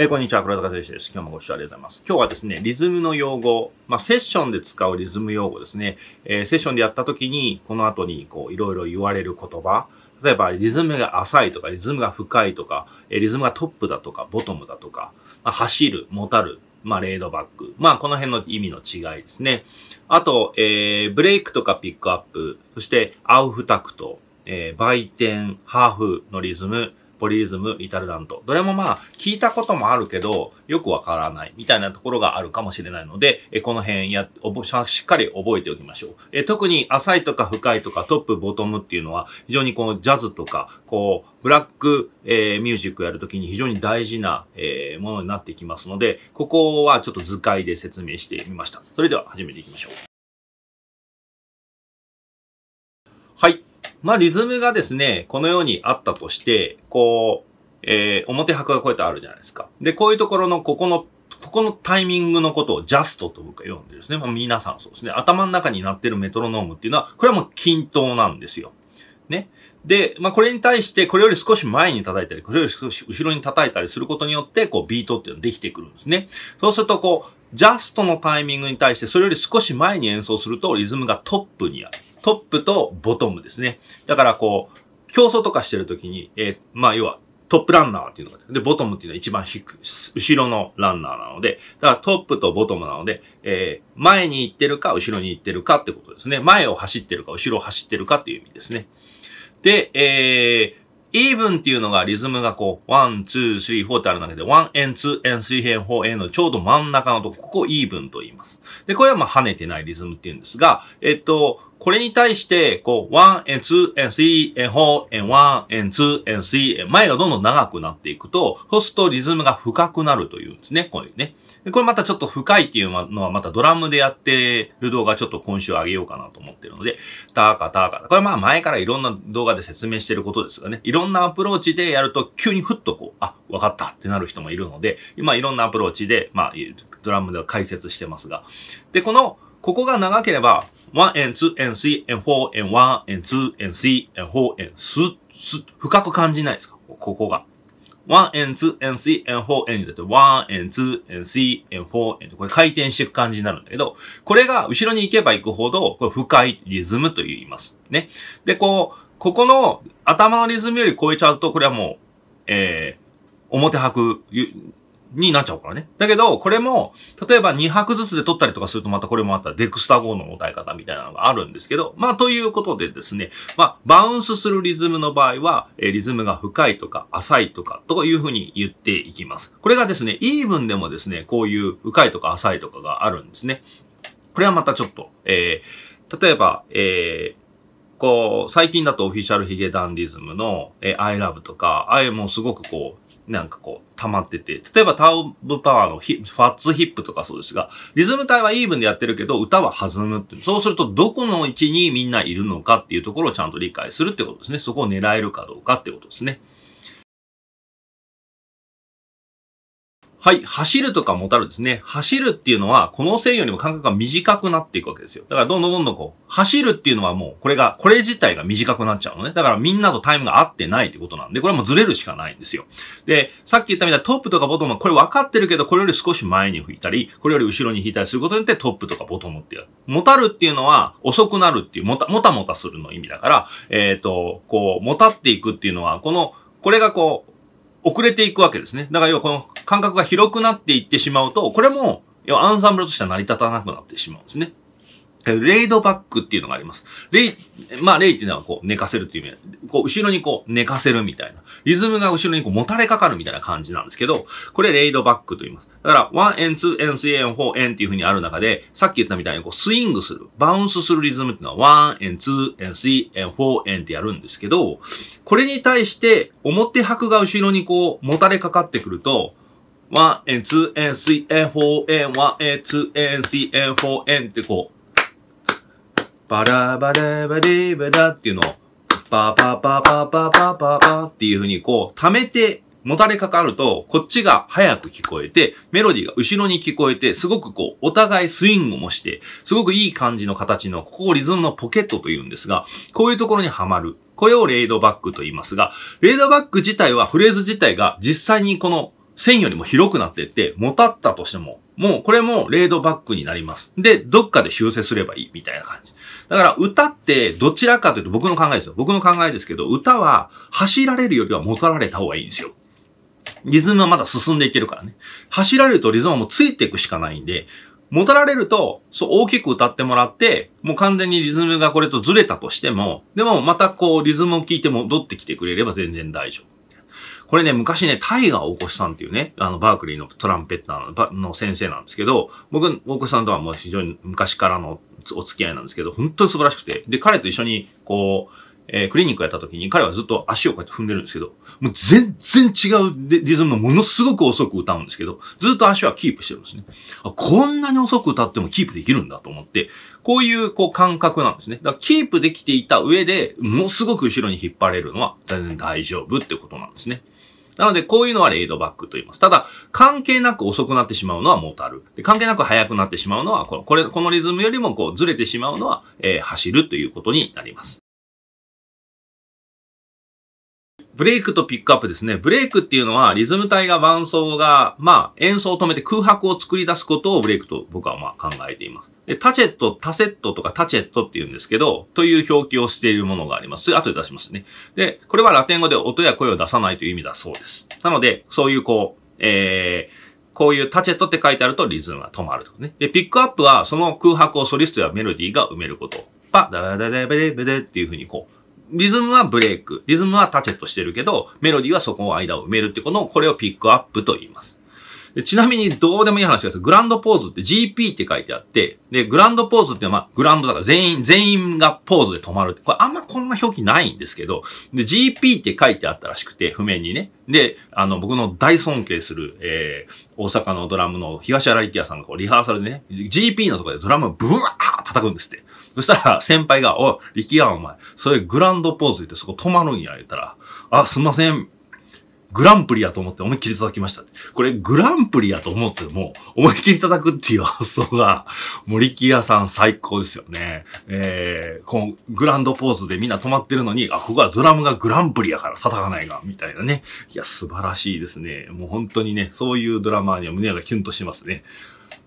えー、こんにちは、黒田和之です。今日もご視聴ありがとうございます。今日はですね、リズムの用語、まあ、セッションで使うリズム用語ですね。えー、セッションでやった時に、この後に、こう、いろいろ言われる言葉、例えば、リズムが浅いとか、リズムが深いとか、えー、リズムがトップだとか、ボトムだとか、まあ、走る、もたる、まあ、レードバック。まあ、この辺の意味の違いですね。あと、えー、ブレイクとかピックアップ、そして、アウフタクト、えー、売店、ハーフのリズム、ポリズム、リタルダント。どれもまあ、聞いたこともあるけど、よくわからないみたいなところがあるかもしれないので、えこの辺や、しっかり覚えておきましょう。え特に浅いとか深いとかトップ、ボトムっていうのは、非常にこのジャズとか、こう、ブラック、えー、ミュージックやるときに非常に大事な、えー、ものになってきますので、ここはちょっと図解で説明してみました。それでは始めていきましょう。はい。まあ、リズムがですね、このようにあったとして、こう、えー、表拍がこうやってあるじゃないですか。で、こういうところの、ここの、ここのタイミングのことをジャストと僕は呼んでですね、まあ、皆さんそうですね、頭の中になってるメトロノームっていうのは、これはもう均等なんですよ。ね。で、まあ、これに対して、これより少し前に叩いたり、これより少し後ろに叩いたりすることによって、こう、ビートっていうのができてくるんですね。そうすると、こう、ジャストのタイミングに対して、それより少し前に演奏すると、リズムがトップにある。トップとボトムですね。だからこう、競争とかしてるときに、えー、まあ要は、トップランナーっていうのが、で、ボトムっていうのは一番低く、後ろのランナーなので、だからトップとボトムなので、えー、前に行ってるか、後ろに行ってるかってことですね。前を走ってるか、後ろを走ってるかっていう意味ですね。で、えー、イーブンっていうのがリズムがこう、ワン、ツー、スリー、フォーってある中で、ワン、エン、ツー、エン、スリー、エン、フォー、エンのちょうど真ん中のとこ、ここイーブンと言います。で、これはまあ跳ねてないリズムっていうんですが、えっと、これに対して、こう、ワン、エン、ツー、エン、スリー、エン、フォー、エン、ワン、エン、ツー、エン、スリー、前がどんどん長くなっていくと、そうするとリズムが深くなるというんですね、こういうね。で、これまたちょっと深いっていうのはまたドラムでやってる動画ちょっと今週上げようかなと思ってるので、ターカターカこれまあ前からいろんな動画で説明してることですがね、いろんなアプローチでやると急にふっとこう、あ、わかったってなる人もいるので、今いろんなアプローチで、まあドラムでは解説してますが。で、この、ここが長ければ、1 and 2 and 3 and 4 and 1 and 2 and 3 and 4 and す、す、深く感じないですかここが。1 and 2 and 3 and 4 and だと1 and 2 and 3 and 4 and これ回転していく感じになるんだけど、これが後ろに行けば行くほど、これ深いリズムと言います。ね。で、こう、ここの頭のリズムより超えちゃうと、これはもう、えー、表拍になっちゃうからね。だけど、これも、例えば2拍ずつで撮ったりとかするとまたこれもあったらデクスター号の答え方みたいなのがあるんですけど、まあということでですね、まあバウンスするリズムの場合は、えリズムが深いとか浅いとかというふうに言っていきます。これがですね、イーブンでもですね、こういう深いとか浅いとかがあるんですね。これはまたちょっと、えー、例えば、えー、こう、最近だとオフィシャルヒゲダンディズムの、えー、I love とか、ああいうもうすごくこう、なんかこう、溜まってて、例えばターブパワーのヒファッツヒップとかそうですが、リズム体はイーブンでやってるけど、歌は弾むっていう。そうすると、どこの位置にみんないるのかっていうところをちゃんと理解するってことですね。そこを狙えるかどうかってことですね。はい、走るとかもたるですね。走るっていうのは、この線よりも間隔が短くなっていくわけですよ。だからどんどんどんどんこう、走るっていうのはもう、これが、これ自体が短くなっちゃうのね。だからみんなとタイムが合ってないってことなんで、これはもうずれるしかないんですよ。で、さっき言ったみたいにトップとかボトムはこれ分かってるけど、これより少し前に吹いたり、これより後ろに引いたりすることによってトップとかボトムってやる。もたるっていうのは、遅くなるっていう、もた、もたもたするの意味だから、えっ、ー、と、こう、もたっていくっていうのは、この、これがこう、遅れていくわけですね。だから要はこの間隔が広くなっていってしまうと、これも、要はアンサンブルとしては成り立たなくなってしまうんですね。レイドバックっていうのがあります。レイ、まあ、レイっていうのはこう、寝かせるっていう意味。こう、後ろにこう、寝かせるみたいな。リズムが後ろにこう、もたれかかるみたいな感じなんですけど、これレイドバックと言います。だから、1エ2フ3ー4ンっていう風にある中で、さっき言ったみたいにこう、スイングする、バウンスするリズムっていうのは、1エ2フ3ー4ンってやるんですけど、これに対して、表拍が後ろにこう、もたれかかってくると、1円、2ー3ン4円、1エ2フ3ー4ンってこう、バラバラバディバダっていうのを、パパパパパパパパっていう風にこう、溜めて、もたれかかると、こっちが早く聞こえて、メロディーが後ろに聞こえて、すごくこう、お互いスイングもして、すごくいい感じの形の、ここをリズムのポケットと言うんですが、こういうところにはまる。これをレイドバックと言いますが、レイドバック自体は、フレーズ自体が実際にこの線よりも広くなってって、もたったとしても、もうこれもレードバックになります。で、どっかで修正すればいいみたいな感じ。だから歌ってどちらかというと僕の考えですよ。僕の考えですけど、歌は走られるよりは戻られた方がいいんですよ。リズムはまだ進んでいけるからね。走られるとリズムはもうついていくしかないんで、戻られると、そう大きく歌ってもらって、もう完全にリズムがこれとずれたとしても、でもまたこうリズムを聴いて戻ってきてくれれば全然大丈夫。これね、昔ね、タイガー大越さんっていうね、あの、バークリーのトランペッターの先生なんですけど、僕、大越さんとはもう非常に昔からのお付き合いなんですけど、本当に素晴らしくて、で、彼と一緒に、こう、えー、クリニックやった時に彼はずっと足をこうやって踏んでるんですけど、もう全然違うリズムのものすごく遅く歌うんですけど、ずっと足はキープしてるんですね。あこんなに遅く歌ってもキープできるんだと思って、こういうこう感覚なんですね。だからキープできていた上で、ものすごく後ろに引っ張れるのは全然大丈夫ってことなんですね。なので、こういうのはレイドバックと言います。ただ、関係なく遅くなってしまうのはモータル。で関係なく速くなってしまうのはこ、これ、このリズムよりもこうずれてしまうのは、えー、走るということになります。ブレイクとピックアップですね。ブレイクっていうのはリズム体が伴奏が、まあ演奏を止めて空白を作り出すことをブレイクと僕はまあ考えています。で、タチェット、タセットとかタチェットって言うんですけど、という表記をしているものがあります。後で出しますね。で、これはラテン語で音や声を出さないという意味だそうです。なので、そういうこう、えー、こういうタチェットって書いてあるとリズムが止まるとかね。で、ピックアップはその空白をソリストやメロディーが埋めること。パ、ダダダダダダっていう風にこう、リズムはブレイク、リズムはタチェットしてるけど、メロディーはそこを間を埋めるってこの、これをピックアップと言います。ちなみにどうでもいい話です。グランドポーズって GP って書いてあって、で、グランドポーズってまあ、グランドだから全員、全員がポーズで止まるって、これあんまこんな表記ないんですけど、で、GP って書いてあったらしくて、譜面にね。で、あの、僕の大尊敬する、えー、大阪のドラムの東原力也さんがこう、リハーサルでね、GP のところでドラムをブワー叩くんですって。そしたら、先輩が、おい、力也お前、それグランドポーズ言ってそこ止まるんや、言ったら、あ、すいません。グランプリやと思って思いっきり叩きました。これグランプリやと思っても思いっきり叩くっていう 発想が、もう、力屋さん最高ですよね。えー、このグランドポーズでみんな止まってるのに、あ、ここはドラムがグランプリやから叩かないが、みたいなね。いや、素晴らしいですね。もう本当にね、そういうドラマーには胸がキュンとしますね。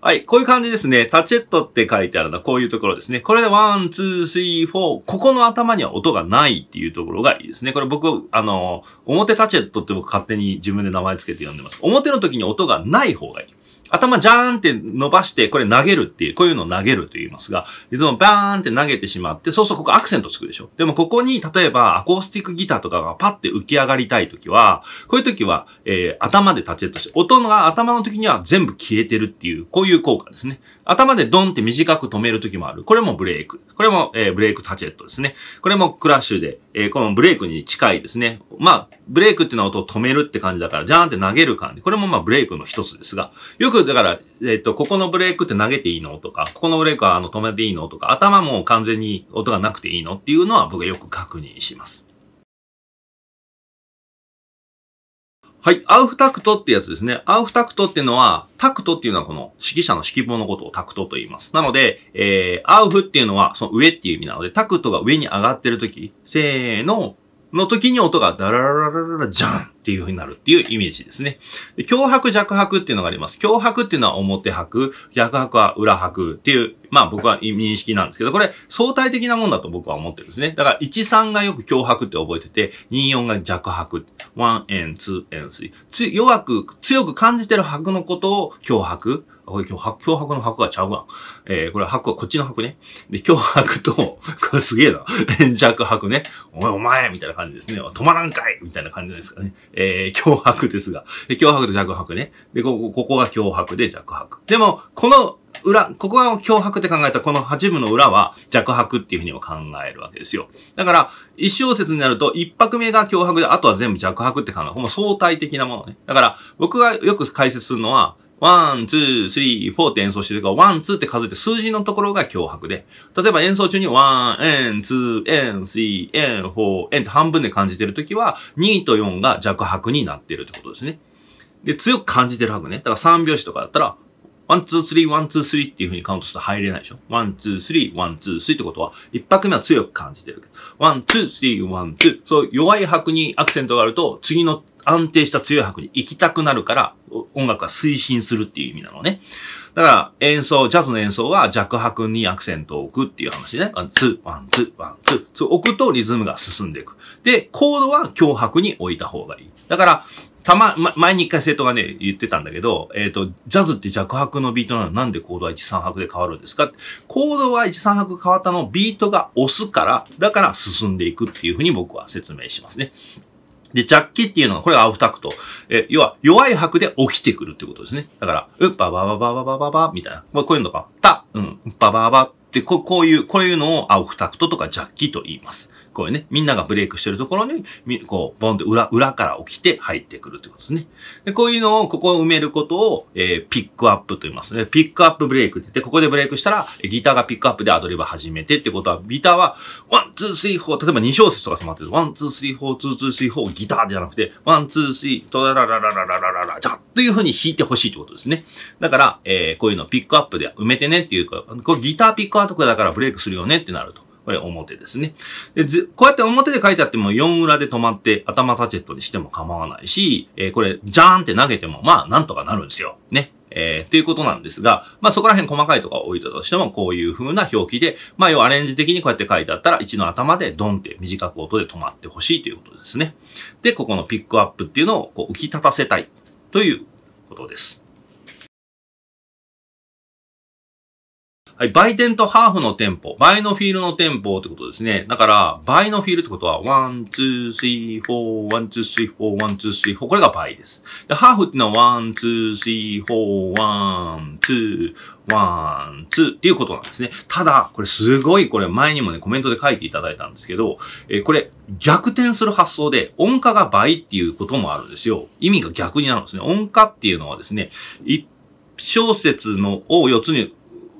はい、こういう感じですね。タチェットって書いてあるのはこういうところですね。これでワン、ツー、スリー、フォー。ここの頭には音がないっていうところがいいですね。これ僕、あの、表タチェットって僕勝手に自分で名前つけて呼んでます。表の時に音がない方がいい。頭ジャーンって伸ばして、これ投げるっていう、こういうのを投げると言いますが、いつもバーンって投げてしまって、そうそうここアクセントつくでしょ。でもここに、例えばアコースティックギターとかがパッて浮き上がりたいときは、こういうときは、えー、頭でタッチェットして、音が頭の時には全部消えてるっていう、こういう効果ですね。頭でドンって短く止める時もある。これもブレイク。これも、えー、ブレイクタチェットですね。これもクラッシュで、えー、このブレイクに近いですね。まあ、ブレイクっていうのは音を止めるって感じだから、ジャーンって投げる感じ。これもまあブレイクの一つですが、よくだから、えー、っ、と、ここのブレイクって投げていいのとか、ここのブレイクはあの止めていいのとか、頭も完全に音がなくていいのっていうのは僕はよく確認します。はい。アウフタクトってやつですね。アウフタクトっていうのは、タクトっていうのはこの指揮者の指揮棒のことをタクトと言います。なので、えー、アウフっていうのはその上っていう意味なので、タクトが上に上がってるとき、せーの、の時に音がダラララララジャンっていう風になるっていうイメージですね。脅迫、弱迫っていうのがあります。脅迫っていうのは表迫、逆迫は裏迫っていう、まあ僕は認識なんですけど、これ相対的なもんだと僕は思ってるんですね。だから13がよく脅迫って覚えてて、24が弱迫、1 and 2 and 3。弱く、強く感じてる迫のことを脅迫。これ脅迫、脅迫の箱がちゃうわ。えー、これ箱はこっちの箱ね。で、脅迫と、これすげえな。弱迫ね。お前お前みたいな感じですね。止まらんかいみたいな感じですかね。えー、脅迫ですが。脅迫と弱迫ね。で、ここ、ここが脅迫で弱迫。でも、この裏、ここは脅迫って考えたこの8部の裏は弱迫っていうふうにも考えるわけですよ。だから、一小節になると、一拍目が脅迫で、あとは全部弱迫って考える。ほんま相対的なものね。だから、僕がよく解説するのは、ワン、ツー、スリー、フォーって演奏してるから、ワン、ツーって数えて数字のところが脅迫で、例えば演奏中にワン、エン、ツー、エン、スリー、エン、フォー、エンって半分で感じてるときは、2と4が弱拍になってるってことですね。で、強く感じてる拍ね。だから3拍子とかだったら、ワン、ツー、スリー、ワン、ツー、スリーっていう風にカウントすると入れないでしょ。ワン、ツー、スリー、ワン、ツー、スリーってことは、一拍目は強く感じてるワン、ツー、スリー、ワン、ツー。そう、弱い拍にアクセントがあると、次の安定した強い拍に行きたくなるから、音楽は推進するっていう意味なのね。だから、演奏、ジャズの演奏は弱拍にアクセントを置くっていう話ね。ワン、ツー、ワン、ツー、ワン、ツー、置くとリズムが進んでいく。で、コードは強拍に置いた方がいい。だから、たま、ま、前に一回生徒がね、言ってたんだけど、えっ、ー、と、ジャズって弱拍のビートなのなんでコードは1、3拍で変わるんですかコードは1、3拍変わったのをビートが押すから、だから進んでいくっていうふうに僕は説明しますね。で、ジャッキっていうのは、これがアフタクト。え、要は、弱い拍で起きてくるってことですね。だから、うん、ばばばばばばばバみたいな。こういうのか。た、うん、ばばばって、こういう、こういうのをアフタクトとかジャッキと言います。こういうね、みんながブレイクしてるところに、こう、ボンって裏、裏から起きて入ってくるってことですね。で、こういうのを、ここを埋めることを、えー、ピックアップと言いますね。ピックアップブレイクって言って、ここでブレイクしたら、ギターがピックアップでアドリブ始めてってことは、ギターは、ワン、ツー、スリー、フォー、例えば2小節とか止まってる。ワン、ツー、スリー、フォー、ツー、ツー、スリー、フォー、ギターじゃなくて、ワン、ツー、スリー、トラララララララララ、じゃというふうに弾いてほしいってことですね。だから、えー、こういうのピックアップで埋めてねっていうか、こうギターピックアップだからブレイクするよねってなると。これ表ですね。で、こうやって表で書いてあっても4裏で止まって頭タチェットにしても構わないし、えー、これ、ジャーンって投げても、まあ、なんとかなるんですよ。ね。えー、っていうことなんですが、まあそこら辺細かいとか置いたとしても、こういう風な表記で、まあ要はアレンジ的にこうやって書いてあったら、1の頭でドンって短く音で止まってほしいということですね。で、ここのピックアップっていうのをこう浮き立たせたいということです。はい、売店とハーフの店舗、倍のフィールの店舗ってことですね。だから、倍のフィールってことは、ワン、ツー、スリー、フォー、ワン、ツー、スリー、フォー、ワン、ツー、スリー、フォー。これが倍です。で、ハーフってのは、ワン、ツー、スリー、フォー、ワン、ツー、ワン、ツーっていうことなんですね。ただ、これすごい、これ前にもね、コメントで書いていただいたんですけど、えー、これ、逆転する発想で、音価が倍っていうこともあるんですよ。意味が逆になるんですね。音価っていうのはですね、一小節のを四つに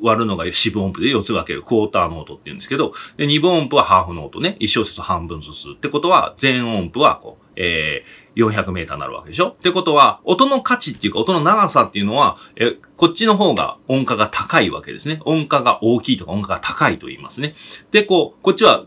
割るのが四分音符で四つ分けるクォーターノートって言うんですけど、で二分音符はハーフノートね。一小節半分ずつ。ってことは、全音符はこう、えー、400メーターになるわけでしょってことは、音の価値っていうか、音の長さっていうのは、えこっちの方が音価が高いわけですね。音価が大きいとか音価が高いと言いますね。で、こう、こっちは、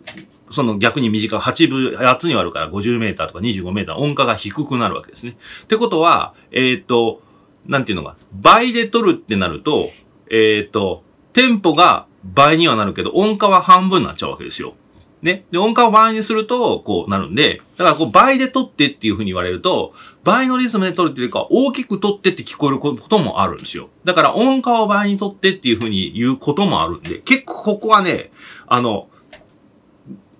その逆に短い、8分、8つに割るから50メーターとか25メーター、音価が低くなるわけですね。ってことは、えっ、と、なんていうのが、倍で取るってなると、えっ、と、テンポが倍にはなるけど、音化は半分になっちゃうわけですよ。ね。で、音化を倍にすると、こうなるんで、だからこう倍で取ってっていう風に言われると、倍のリズムで取るっていうか、大きく取ってって聞こえることもあるんですよ。だから音化を倍に取ってっていう風に言うこともあるんで、結構ここはね、あの、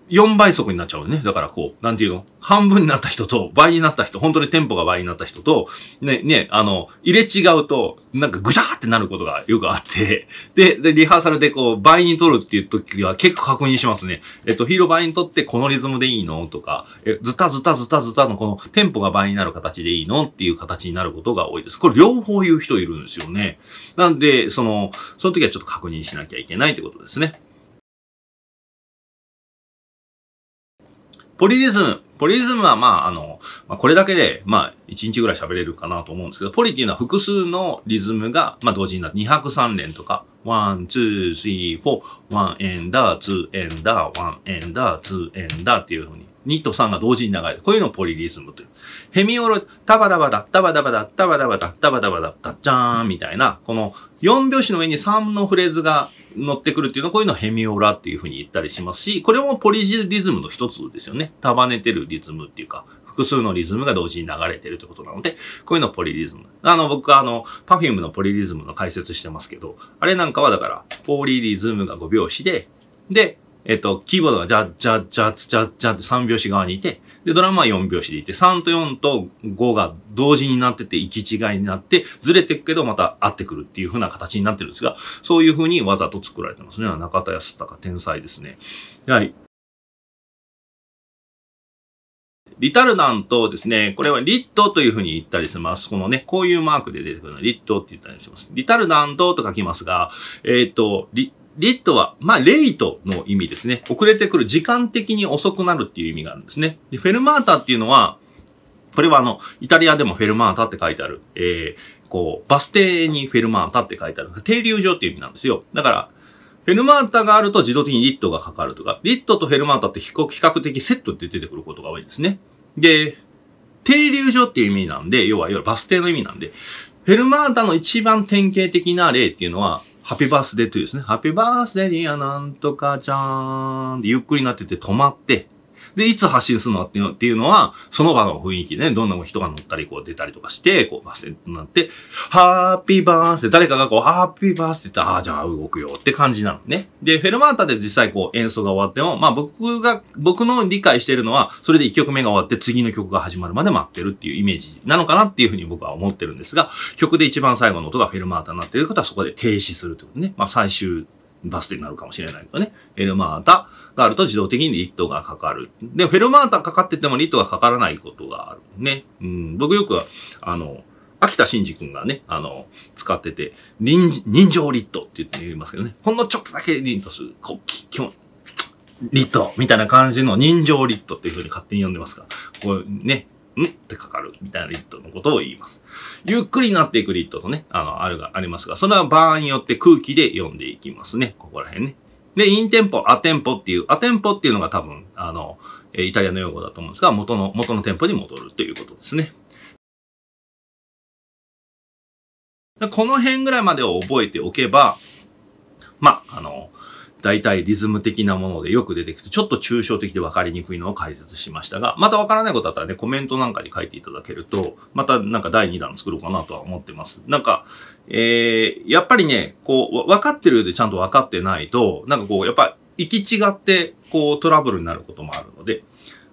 4倍速になっちゃうね。だからこう、なんていうの半分になった人と倍になった人、本当にテンポが倍になった人と、ね、ね、あの、入れ違うと、なんかぐしゃーってなることがよくあって、で、で、リハーサルでこう、倍に撮るっていう時は結構確認しますね。えっと、ヒーロー倍に撮ってこのリズムでいいのとか、え、ずたずたずたずたのこのテンポが倍になる形でいいのっていう形になることが多いです。これ両方言う人いるんですよね。なんで、その、その時はちょっと確認しなきゃいけないってことですね。ポリリズム。ポリリズムは、まあ、あの、まあ、これだけで、まあ、1日ぐらい喋れるかなと思うんですけど、ポリっていうのは複数のリズムが、まあ、同時になって、2拍3連とか、ワン、ツー、スリー、フォー、ワン、エンダー、ツー、エンダー、ワン、エンダー、ツー、エンダーっていうふうに、2と3が同時に流れる。こういうのをポリリズムという。ヘミオロ、タバダバダ、タバダバダ、タバダバダ、タバダバダ、タッチャーンみたいな、この4拍子の上に3のフレーズが乗ってくるっていうのは、こういうのヘミオラっていうふうに言ったりしますし、これもポリリズムの一つですよね。束ねてるリズムっていうか、複数のリズムが同時に流れてるってことなので、こういうのポリリズム。あの、僕はあの、パフィームのポリリズムの解説してますけど、あれなんかはだから、ポリリズムが5拍子で、で、えっと、キーボードがジャッジャッジャッジャッジャッって3拍子側にいて、で、ドラムは4拍子でいて、3と4と5が同時になってて、行き違いになって、ずれてくけどまた合ってくるっていう風な形になってるんですが、そういう風にわざと作られてますね。中田康隆、天才ですね。はい。リタルダントですね、これはリットというふうに言ったりします。このね、こういうマークで出てくるのはリットって言ったりします。リタルダントと書きますが、えっ、ー、と、リ、レッドは、まあ、レイトの意味ですね。遅れてくる、時間的に遅くなるっていう意味があるんですね。で、フェルマータっていうのは、これはあの、イタリアでもフェルマータって書いてある。えー、こう、バス停にフェルマータって書いてある。停留所っていう意味なんですよ。だから、フェルマータがあると自動的にリットがかかるとか、リットとフェルマータって比較的セットって出てくることが多いですね。で、停留所っていう意味なんで、要はいわゆるバス停の意味なんで、フェルマータの一番典型的な例っていうのは、ハッピーバースデーというですね、ハッピーバースデーにはなんとかちゃーんてゆっくりなってて止まって、で、いつ発信するのっていうのは、その場の雰囲気ね、どんな人が乗ったり、こう出たりとかして、こう、バスデとなって、ハッピーバースデー、誰かがこう、ハッピーバースデーって、ああ、じゃあ動くよって感じなのね。で、フェルマータで実際こう、演奏が終わっても、まあ僕が、僕の理解してるのは、それで1曲目が終わって次の曲が始まるまで待ってるっていうイメージなのかなっていうふうに僕は思ってるんですが、曲で一番最後の音がフェルマータになっている方はそこで停止するということね。まあ最終バス停になるかもしれないけどね。フェルマータがあると自動的にリットがかかる。で、フェルマータかかっててもリットがかからないことがある。ね。うん、僕よくあの、秋田真治君がね、あの、使ってて、人、人情リットって言って言いますけどね。ほんのちょっとだけリントする。こう、き、きも、リットみたいな感じの人情リットっていう風に勝手に呼んでますから。こうね、んってかかるみたいなリットのことを言います。ゆっくりになっていくリットとね、あの、あるが、ありますが、それは場合によって空気で読んでいきますね。ここら辺ね。で、インテンポ、アテンポっていう、アテンポっていうのが多分、あの、イタリアの用語だと思うんですが、元の、元のテンポに戻るということですね。この辺ぐらいまでを覚えておけば、まあ、大体リズム的なものでよく出てきて、ちょっと抽象的で分かりにくいのを解説しましたが、また分からないことあったらね、コメントなんかに書いていただけると、またなんか第2弾作ろうかなとは思ってます。なんか、えー、やっぱりね、こう、分かってるようでちゃんと分かってないと、なんかこう、やっぱ、行き違って、こう、トラブルになることもあるので、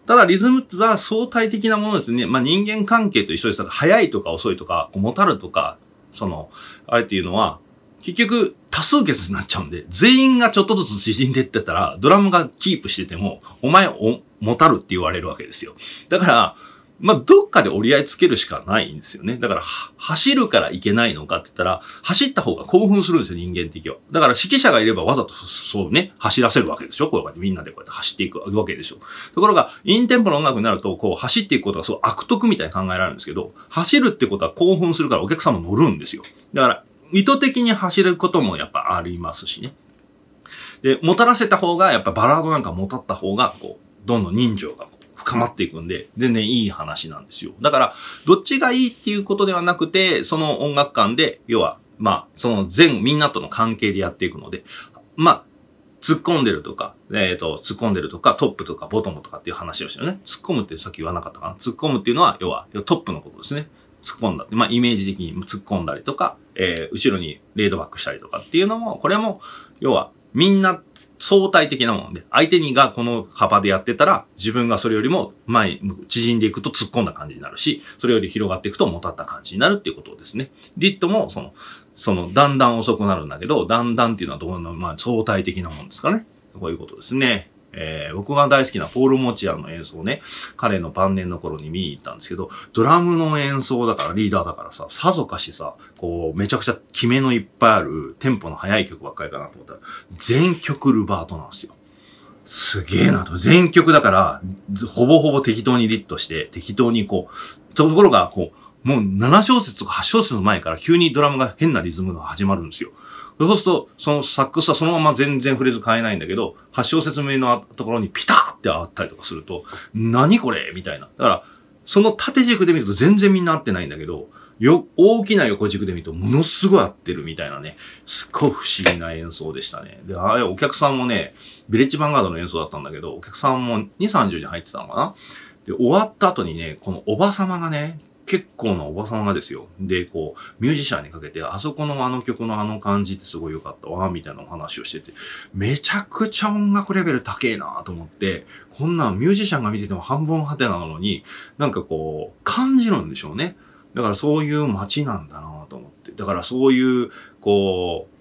ただリズムは相対的なものですね。まあ、人間関係と一緒です速早いとか遅いとか、こうもたるとか、その、あれっていうのは、結局、多数決になっちゃうんで、全員がちょっとずつ縮んでってたら、ドラムがキープしてても、お前を持たるって言われるわけですよ。だから、まあ、どっかで折り合いつけるしかないんですよね。だから、走るからいけないのかって言ったら、走った方が興奮するんですよ、人間的は。だから指揮者がいればわざとそうね、走らせるわけでしょ。こうやってみんなでこうやって走っていくわけでしょ。ところが、インテンポの音楽になると、こう走っていくことがそう悪徳みたいに考えられるんですけど、走るってことは興奮するからお客様乗るんですよ。だから、意図的に走ることもやっぱありますしね。で、もたらせた方が、やっぱバラードなんかもたった方が、こう、どんどん人情が深まっていくんで、全然いい話なんですよ。だから、どっちがいいっていうことではなくて、その音楽観で、要は、まあ、その全、みんなとの関係でやっていくので、まあ、突っ込んでるとか、えっ、ー、と、突っ込んでるとか、トップとかボトムとかっていう話をしてるね。突っ込むってさっき言わなかったかな。突っ込むっていうのは、要は、トップのことですね。突っ込んだ。って、まあ、イメージ的に突っ込んだりとか、えー、後ろにレードバックしたりとかっていうのも、これも、要は、みんな相対的なもので、相手にがこの幅でやってたら、自分がそれよりも前に縮んでいくと突っ込んだ感じになるし、それより広がっていくともたった感じになるっていうことですね。ディットも、その、その、だんだん遅くなるんだけど、だんだんっていうのはどうなまあ、相対的なもんですかね。こういうことですね。えー、僕が大好きなポール・モチアの演奏をね、彼の晩年の頃に見に行ったんですけど、ドラムの演奏だからリーダーだからさ、さぞかしさ、こう、めちゃくちゃ決めのいっぱいある、テンポの速い曲ばっかりかなと思ったら、全曲ルバートなんですよ。すげえなと。全曲だから、ほぼほぼ適当にリットして、適当にこう、ところが、こう、もう7小節とか8小節前から急にドラムが変なリズムが始まるんですよ。そうすると、そのサックスはそのまま全然フレーズ変えないんだけど、発祥説明のところにピタッってあったりとかすると、何これみたいな。だから、その縦軸で見ると全然みんな合ってないんだけど、よ、大きな横軸で見るとものすごい合ってるみたいなね、すっごい不思議な演奏でしたね。で、あれお客さんもね、ビレッジヴァンガードの演奏だったんだけど、お客さんも2、30人入ってたのかなで、終わった後にね、このおばさまがね、結構なおばさんがですよ。で、こう、ミュージシャンにかけて、あそこのあの曲のあの感じってすごい良かったわ、みたいなお話をしてて、めちゃくちゃ音楽レベル高えなと思って、こんなんミュージシャンが見てても半分果てなのに、なんかこう、感じるんでしょうね。だからそういう街なんだなと思って。だからそういう、こう、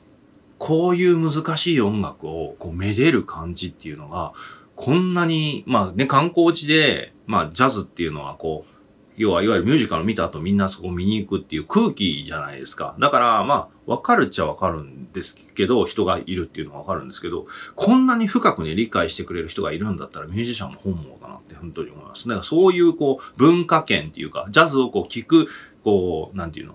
こういう難しい音楽をこうめでる感じっていうのが、こんなに、まあね、観光地で、まあジャズっていうのはこう、要はいわゆるミュージカル見た後みんなそこ見に行くっていう空気じゃないですか。だから、まあ、わかるっちゃわかるんですけど、人がいるっていうのはわかるんですけど、こんなに深くね、理解してくれる人がいるんだったらミュージシャンも本望だなって本当に思います。だからそういうこう、文化圏っていうか、ジャズをこう聞く、こう、なんていうの、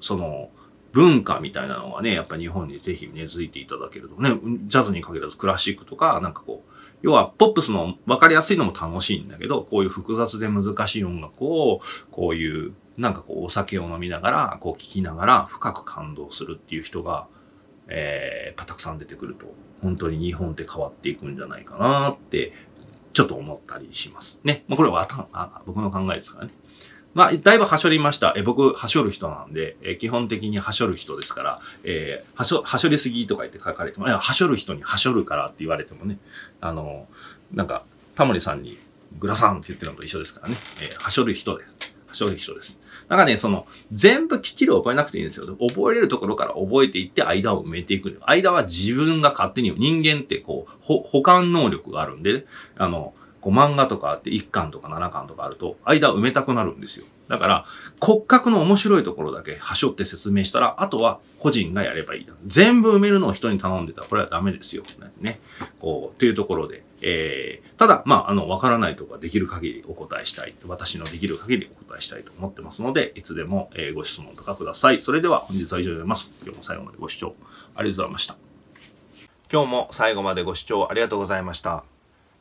その、文化みたいなのがね、やっぱ日本にぜひ根付いていただけるとね、ジャズに限らずクラシックとか、なんかこう、要は、ポップスの分かりやすいのも楽しいんだけど、こういう複雑で難しい音楽を、こういう、なんかこう、お酒を飲みながら、こう、聴きながら、深く感動するっていう人が、えー、たくさん出てくると、本当に日本って変わっていくんじゃないかなって、ちょっと思ったりします。ね。まあ、これは、あ、僕の考えですからね。まあ、だいぶはしょりました。え僕、はしょる人なんで、え基本的にはしょる人ですから、えー、はしょ、はしょりすぎとか言って書かれても、いや、はしょる人にはしょるからって言われてもね、あの、なんか、タモリさんにグラサンって言ってるのと一緒ですからね、えー、はしょる人です。はしょる人です。なんかね、その、全部きっちり覚えなくていいんですよ。覚えれるところから覚えていって、間を埋めていく。間は自分が勝手に、人間ってこう、保管能力があるんで、ね、あの、こう漫画とかあって1巻とか7巻とかあると、間埋めたくなるんですよ。だから、骨格の面白いところだけ端折って説明したら、あとは個人がやればいい。全部埋めるのを人に頼んでたら、これはダメですよ。ね。こう、というところで。えー、ただ、まあ、あの、わからないとかできる限りお答えしたい。私のできる限りお答えしたいと思ってますので、いつでも、えご質問とかください。それでは本日は以上になります。今日も最後までご視聴ありがとうございました。今日も最後までご視聴ありがとうございました。